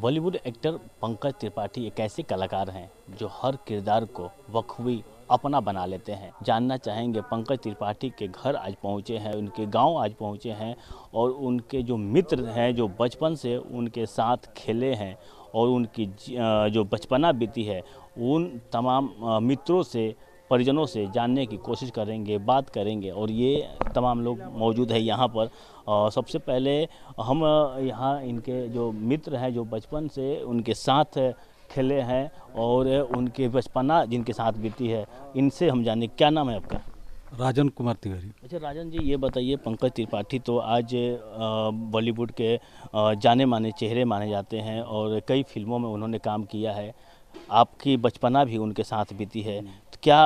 Bollywood actor Pankaj Tripathi एक ऐसे कलाकार हैं जो हर किरदार को बखूबी अपना बना लेते हैं जानना चाहेंगे पंकज त्रिपाठी के घर आज पहुंचे हैं उनके गांव आज पहुंचे हैं और उनके जो मित्र हैं जो बचपन से उनके साथ खेले हैं और उनकी जो बचपना बीती है उन तमाम मित्रों से परिजनों से जानने की कोशिश करेंगे बात करेंगे और ये तमाम लोग मौजूद है यहाँ पर और सबसे पहले हम यहाँ इनके जो मित्र हैं जो बचपन से उनके साथ खेले हैं और उनके बचपना जिनके साथ बीती है इनसे हम जाने क्या नाम है आपका राजन कुमार तिवारी अच्छा राजन जी ये बताइए पंकज त्रिपाठी तो आज बॉलीवुड के जाने माने चेहरे माने जाते हैं और कई फिल्मों में उन्होंने काम किया है आपकी बचपना भी उनके साथ बीती है हम्म। तो क्या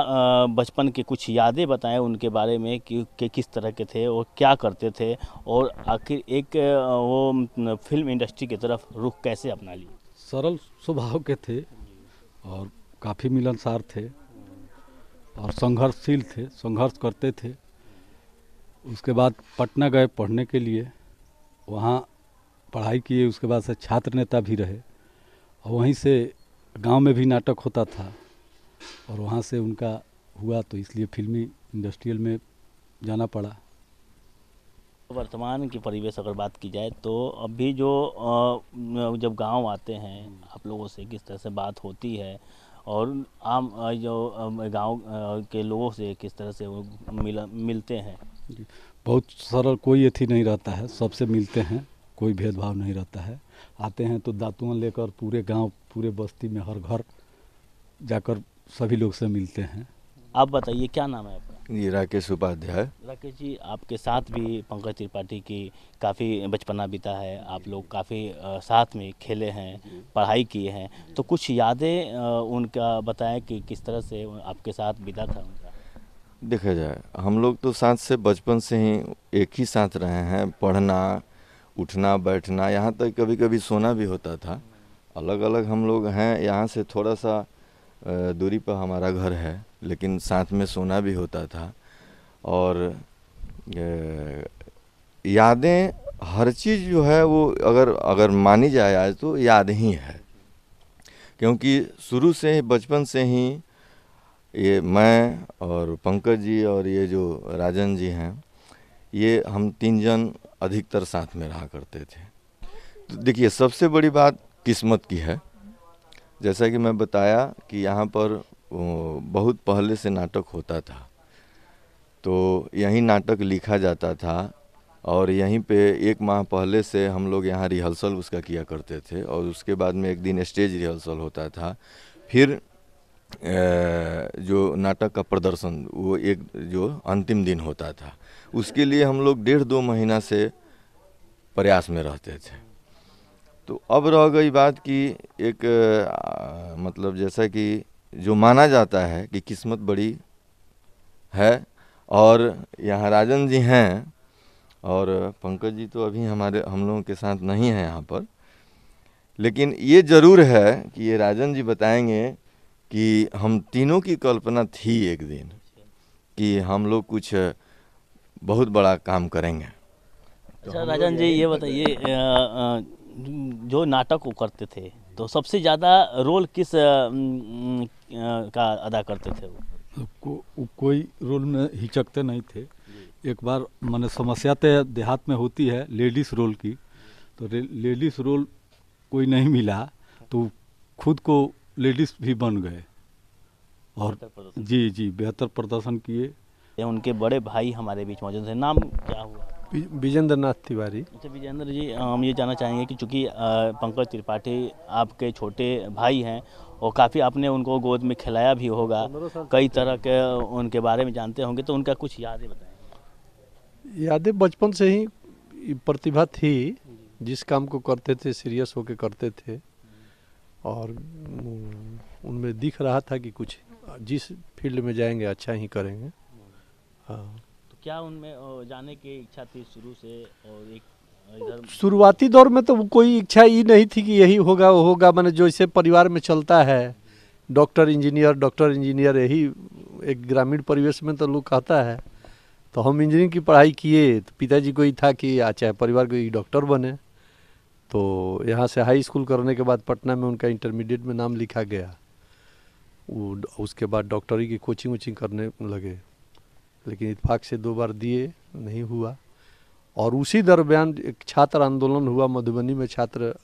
बचपन की कुछ यादें बताएं उनके बारे में कि, कि किस तरह के थे और क्या करते थे और आखिर एक वो फिल्म इंडस्ट्री की तरफ रुख कैसे अपना ली सरल स्वभाव के थे और काफ़ी मिलनसार थे और संघर्षशील थे संघर्ष करते थे उसके बाद पटना गए पढ़ने के लिए वहाँ पढ़ाई किए उसके बाद से छात्र नेता भी रहे और वहीं से गांव में भी नाटक होता था और वहाँ से उनका हुआ तो इसलिए फिल्मी इंडस्ट्रियल में जाना पड़ा वर्तमान की परिवेश अगर बात की जाए तो अभी जो जब गांव आते हैं आप लोगों से किस तरह से बात होती है और आम जो गांव के लोगों से किस तरह से वो मिल मिलते हैं बहुत सरल कोई अथी नहीं रहता है सबसे मिलते हैं कोई भेदभाव नहीं रहता है आते हैं तो दातुआ लेकर पूरे गांव पूरे बस्ती में हर घर जाकर सभी लोग से मिलते हैं आप बताइए क्या नाम है आपका ये राकेश उपाध्याय राकेश जी आपके साथ भी पंकज त्रिपाठी की काफ़ी बचपना बीता है आप लोग काफ़ी साथ में खेले हैं पढ़ाई किए हैं तो कुछ यादें उनका बताएं कि किस तरह से आपके साथ बीता था उनका देखा जाए हम लोग तो साथ से बचपन से ही एक ही साथ रहे हैं पढ़ना उठना बैठना यहाँ तक कभी कभी सोना भी होता था अलग अलग हम लोग हैं यहाँ से थोड़ा सा दूरी पर हमारा घर है लेकिन साथ में सोना भी होता था और यादें हर चीज़ जो है वो अगर अगर मानी जाए आज तो याद ही है क्योंकि शुरू से बचपन से ही ये मैं और पंकज जी और ये जो राजन जी हैं ये हम तीन जन अधिकतर साथ में रहा करते थे तो देखिए सबसे बड़ी बात किस्मत की है जैसा कि मैं बताया कि यहाँ पर बहुत पहले से नाटक होता था तो यहीं नाटक लिखा जाता था और यहीं पे एक माह पहले से हम लोग यहाँ रिहर्सल उसका किया करते थे और उसके बाद में एक दिन स्टेज रिहर्सल होता था फिर जो नाटक का प्रदर्शन वो एक जो अंतिम दिन होता था उसके लिए हम लोग डेढ़ दो महीना से प्रयास में रहते थे तो अब रह गई बात कि एक आ, मतलब जैसा कि जो माना जाता है कि किस्मत बड़ी है और यहाँ राजन जी हैं और पंकज जी तो अभी हमारे हम लोगों के साथ नहीं हैं यहाँ पर लेकिन ये ज़रूर है कि ये राजन जी बताएंगे कि हम तीनों की कल्पना थी एक दिन कि हम लोग कुछ बहुत बड़ा काम करेंगे अच्छा तो राजन जी ये बताइए जो नाटक वो करते थे तो सबसे ज़्यादा रोल किस आ, आ, का अदा करते थे वो को, कोई रोल में हिचकते नहीं थे एक बार मैंने समस्या तो देहात में होती है लेडीज़ रोल की तो लेडीज़ रोल कोई नहीं मिला तो खुद को लेडीज़ भी बन गए और जी जी बेहतर प्रदर्शन किए ये उनके बड़े भाई हमारे बीच मौजूद थे नाम क्या हुआ विजेंद्र नाथ तिवारी अच्छा विजेंद्र जी हम ये जानना चाहेंगे कि चूँकि पंकज त्रिपाठी आपके छोटे भाई हैं और काफ़ी आपने उनको गोद में खिलाया भी होगा कई तरह के उनके बारे में जानते होंगे तो उनका कुछ यादें बताएं यादें बचपन से ही प्रतिभा थी जिस काम को करते थे सीरियस होकर करते थे और उनमें दिख रहा था कि कुछ जिस फील्ड में जाएंगे अच्छा ही करेंगे तो क्या उनमें जाने की इच्छा थी शुरू से और एक शुरुआती दौर में तो कोई इच्छा ही नहीं थी कि यही होगा वो होगा मैंने जो इसे परिवार में चलता है डॉक्टर इंजीनियर डॉक्टर इंजीनियर यही एक ग्रामीण परिवेश में तो लोग कहता है तो हम इंजीनियरिंग की पढ़ाई किए तो पिताजी को ही था कि अच्छा परिवार को डॉक्टर बने तो यहाँ से हाई स्कूल करने के बाद पटना में उनका इंटरमीडिएट में नाम लिखा गया उसके बाद डॉक्टरी की कोचिंग वोचिंग करने लगे लेकिन इतफाक से दो बार दिए नहीं हुआ और उसी दरमियान एक छात्र आंदोलन हुआ मधुबनी में छात्र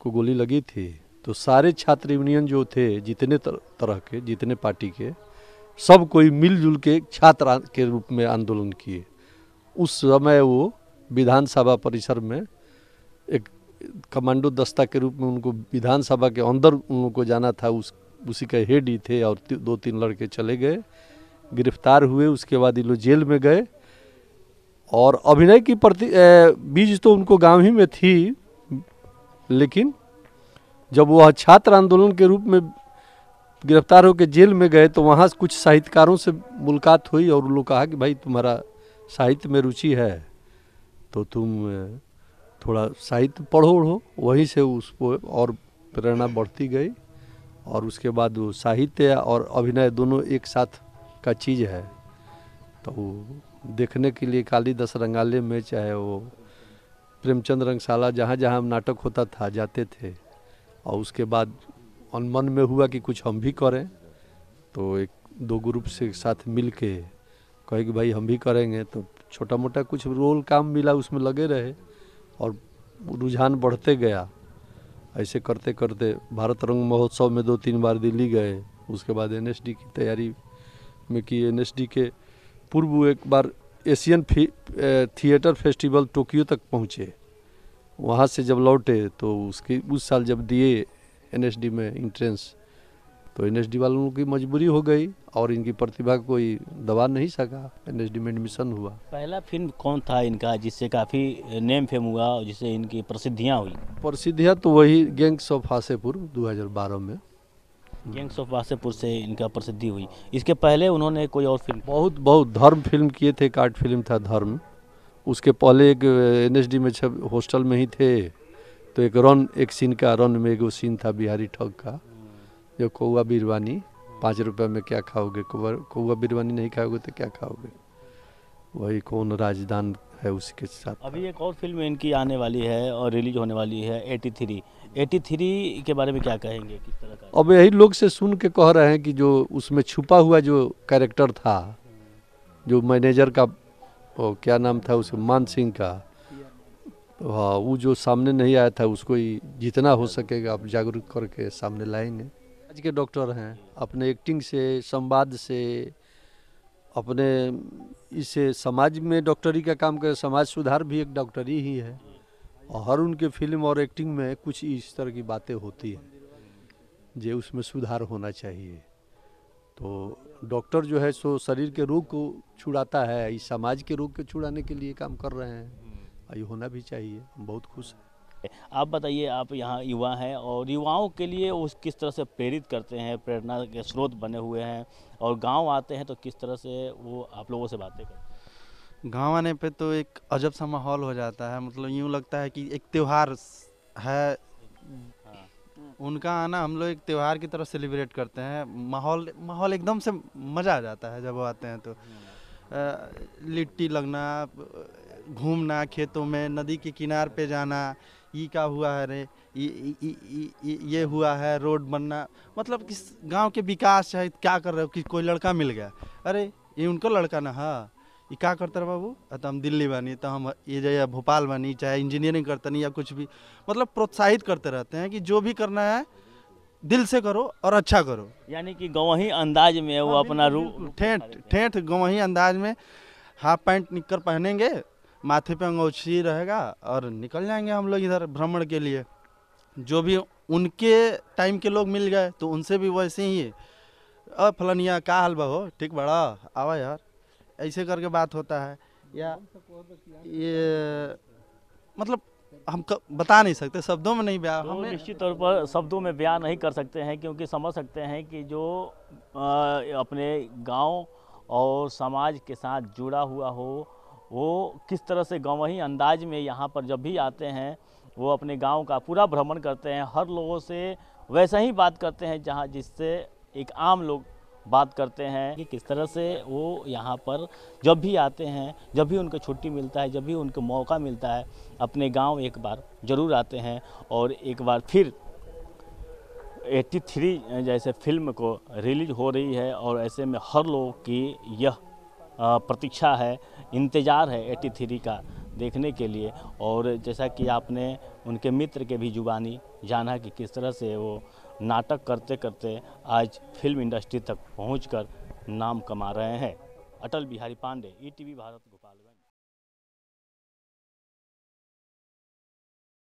को गोली लगी थी तो सारे छात्र यूनियन जो थे जितने तरह के जितने पार्टी के सब कोई मिलजुल के छात्र के रूप में आंदोलन किए उस समय वो विधानसभा परिसर में एक कमांडो दस्ता के रूप में उनको विधानसभा के अंदर उन लोगों को जाना था उस उसी का हेड ही थे और दो तीन लड़के चले गए गिरफ्तार हुए उसके बाद ये लोग जेल में गए और अभिनय की प्रति बीज तो उनको गांव ही में थी लेकिन जब वह छात्र आंदोलन के रूप में गिरफ्तार होकर जेल में गए तो वहाँ कुछ साहित्यकारों से मुलाकात हुई और उन लोग कहा कि भाई तुम्हारा साहित्य में रुचि है तो तुम थोड़ा साहित्य पढ़ो उढ़ो वहीं से उसको और प्रेरणा बढ़ती गई और उसके बाद वो साहित्य और अभिनय दोनों एक साथ का चीज़ है तो वो देखने के लिए कालीदास रंगालय में चाहे वो प्रेमचंद रंगशाला जहाँ जहाँ नाटक होता था जाते थे और उसके बाद अनमन में हुआ कि कुछ हम भी करें तो एक दो ग्रुप से साथ मिल के कहे कि भाई हम भी करेंगे तो छोटा मोटा कुछ रोल काम मिला उसमें लगे रहे और रुझान बढ़ते गया ऐसे करते करते भारत रंग महोत्सव में दो तीन बार दिल्ली गए उसके बाद एन की तैयारी में एस डी के पूर्व एक बार एशियन थिएटर फेस्टिवल टोक्यो तक पहुँचे वहाँ से जब लौटे तो उसकी उस साल जब दिए एनएसडी में इंट्रेंस तो एनएसडी वालों की मजबूरी हो गई और इनकी प्रतिभा कोई दबा नहीं सका एनएसडी में एडमिशन हुआ पहला फिल्म कौन था इनका जिससे काफ़ी नेम फेम हुआ और जिससे इनकी प्रसिद्धियाँ हुई प्रसिद्धियाँ तो वही गैंग्स ऑफ हासेपुर 2012 में गैंग्स ऑफ वासेपुर से इनका प्रसिद्धि हुई इसके पहले उन्होंने कोई और फिल्म बहुत बहुत धर्म फिल्म किए थे एक आर्ट फिल्म था धर्म उसके पहले एक एन में छ हॉस्टल में ही थे तो एक रन एक सीन का रन में एक सीन था बिहारी ठग का जो कौआ बिरवानी पाँच रुपये में क्या खाओगे कौआ कौआ बिरवानी नहीं खाओगे तो क्या खाओगे वही कौन राजदान है उसी के साथ अभी एक और फिल्म इनकी आने वाली है और रिलीज होने वाली है एटी थ्री एटी थ्री के बारे में क्या कहेंगे किस तरह का अब यही लोग से सुन के कह रहे हैं कि जो उसमें छुपा हुआ जो कैरेक्टर था जो मैनेजर का ओ, क्या नाम था उसका मान सिंह का हाँ वो जो सामने नहीं आया था उसको ही जितना हो सकेगा आप जागरूक करके सामने लाएंगे आज के डॉक्टर हैं अपने एक्टिंग से संवाद से अपने इसे समाज में डॉक्टरी का काम कर समाज सुधार भी एक डॉक्टरी ही है और हर उनके फिल्म और एक्टिंग में कुछ इस तरह की बातें होती है जे उसमें सुधार होना चाहिए तो डॉक्टर जो है सो शरीर के रोग को छुड़ाता है इस समाज के रोग को छुड़ाने के लिए काम कर रहे हैं हम्म। ये होना भी चाहिए हम बहुत खुश हैं आप बताइए आप यहाँ युवा हैं और युवाओं के लिए उस किस तरह से प्रेरित करते हैं प्रेरणा के स्रोत बने हुए हैं और गांव आते हैं तो किस तरह से वो आप लोगों से बातें करते हैं आने पर तो एक अजब सा माहौल हो जाता है मतलब यूँ लगता है कि एक त्यौहार है हाँ। उनका आना हम लोग एक त्यौहार की तरह सेलिब्रेट करते हैं माहौल माहौल एकदम से मज़ा आ जाता है जब वो आते हैं तो लिट्टी लगना घूमना खेतों में नदी के किनार पे जाना ये क्या हुआ है रे ये हुआ है रोड बनना मतलब किस गांव के विकास है क्या कर रहे हो कि कोई लड़का मिल गया अरे ये उनका लड़का ना हाँ ये क्या करते रहे बाबू तो हम दिल्ली बनी तो हम ये जो भोपाल बनी चाहे इंजीनियरिंग करते नहीं या कुछ भी मतलब प्रोत्साहित करते रहते हैं कि जो भी करना है दिल से करो और अच्छा करो यानी कि ही अंदाज में वो हाँ, अपना रू ठेठ ठेठ ही अंदाज में हाफ पैंट निककर पहनेंगे माथे पे अंगोछी रहेगा और निकल जाएंगे हम लोग इधर भ्रमण के लिए जो भी उनके टाइम के लोग मिल गए तो उनसे भी वैसे ही अः फलनिया का हाल बहो ठीक बड़ा आवा यार ऐसे करके बात होता है या ये मतलब हम क, बता नहीं सकते शब्दों में नहीं बयान तो हम निश्चित तौर पर शब्दों में बया नहीं कर सकते हैं क्योंकि समझ सकते हैं कि जो आ, अपने गांव और समाज के साथ जुड़ा हुआ हो वो किस तरह से गंवही अंदाज में यहाँ पर जब भी आते हैं वो अपने गांव का पूरा भ्रमण करते हैं हर लोगों से वैसा ही बात करते हैं जहाँ जिससे एक आम लोग बात करते हैं कि किस तरह से वो यहाँ पर जब भी आते हैं जब भी उनको छुट्टी मिलता है जब भी उनको मौका मिलता है अपने गांव एक बार ज़रूर आते हैं और एक बार फिर 83 जैसे फिल्म को रिलीज हो रही है और ऐसे में हर लोग की यह प्रतीक्षा है इंतज़ार है एटी थ्री का देखने के लिए और जैसा कि आपने उनके मित्र के भी जुबानी जाना कि किस तरह से वो नाटक करते करते आज फिल्म इंडस्ट्री तक पहुंचकर नाम कमा रहे हैं अटल बिहारी पांडे ई e भारत